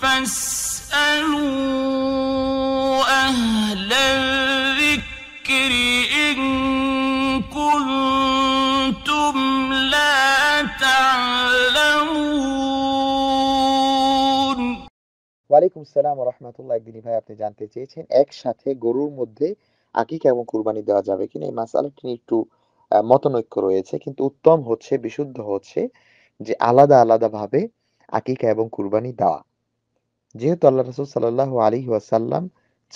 فاسألوا أهل ওয়ালাইকুম সালাম রহমতুল্লাহ একদিনই ভাই আপনি জানতে চেয়েছেন একসাথে গরুর মধ্যে আকিকা এবং কুরবানি দেওয়া যাবে কিনা এই মাসালাটি একটু মতনৈক্য রয়েছে কিন্তু উত্তম হচ্ছে বিশুদ্ধ হচ্ছে যে আলাদা আলাদা ভাবে আকিকা এবং কুরবানি দেওয়া যেহেতু আল্লাহ রসুল সাল্লাহ আলী ওয়াসাল্লাম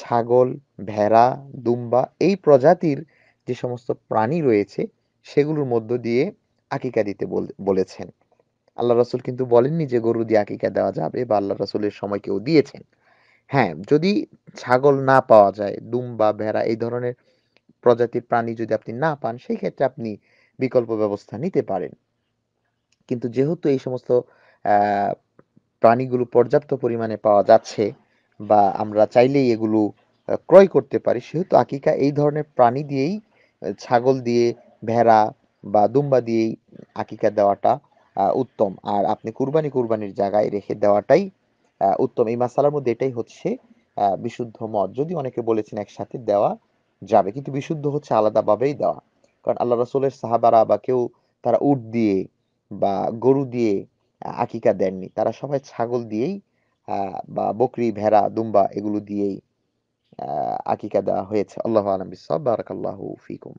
ছাগল ভেড়া দুম্বা এই প্রজাতির যে সমস্ত প্রাণী রয়েছে সেগুলোর মধ্য দিয়ে আকিকা দিতে বলেছেন আল্লাহ রসুল কিন্তু বলেননি যে গরু দিয়ে আকিকা দেওয়া যাবে বা আল্লাহ রসুলের সময় কেউ দিয়েছেন হ্যাঁ যদি ছাগল না পাওয়া যায় দুম্বা ভেড়া এই ধরনের প্রজাতির প্রাণী যদি আপনি না পান সেই ক্ষেত্রে আপনি বিকল্প ব্যবস্থা নিতে পারেন কিন্তু যেহেতু এই সমস্ত আহ প্রাণীগুলো পর্যাপ্ত পরিমাণে পাওয়া যাচ্ছে বা আমরা চাইলেই এগুলো ক্রয় করতে পারি সেহেতু আকিকা এই ধরনের প্রাণী দিয়েই ছাগল দিয়ে ভেড়া বা দুম্বা দিয়েই আকিকা দেওয়াটা উত্তম আর আপনি কুরবানি কুরবানির জায়গায় রেখে দেওয়াটাই উত্তম এই মাসালার মধ্যে এটাই হচ্ছে বিশুদ্ধ মত যদি অনেকে বলেছেন একসাথে দেওয়া যাবে কিন্তু বিশুদ্ধ হচ্ছে আলাদাভাবেই দেওয়া কারণ আল্লাহ রসোলের সাহাবারা বা কেউ তারা উট দিয়ে বা গরু দিয়ে আকিকা দেননি তারা সবাই ছাগল দিয়েই বা বকরি ভেড়া দুম্বা এগুলো দিয়েই আকিকা দেওয়া হয়েছে আল্লাহ আলম বিসব ফিকুম